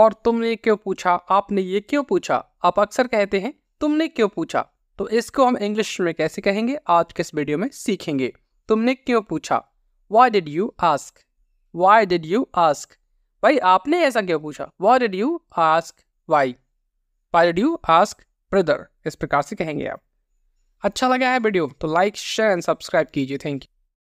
और तुमने क्यों पूछा आपने ये क्यों पूछा आप अक्सर कहते हैं तुमने क्यों पूछा तो इसको हम इंग्लिश में कैसे कहेंगे आज के इस वीडियो में सीखेंगे तुमने क्यों पूछा why did you ask why did you ask भाई आपने ऐसा क्यों पूछा why did you ask why why did you ask brother इस प्रकार से कहेंगे आप अच्छा लगा है वीडियो तो लाइक शेयर एंड सब्सक्राइब कीजिए थैंक यू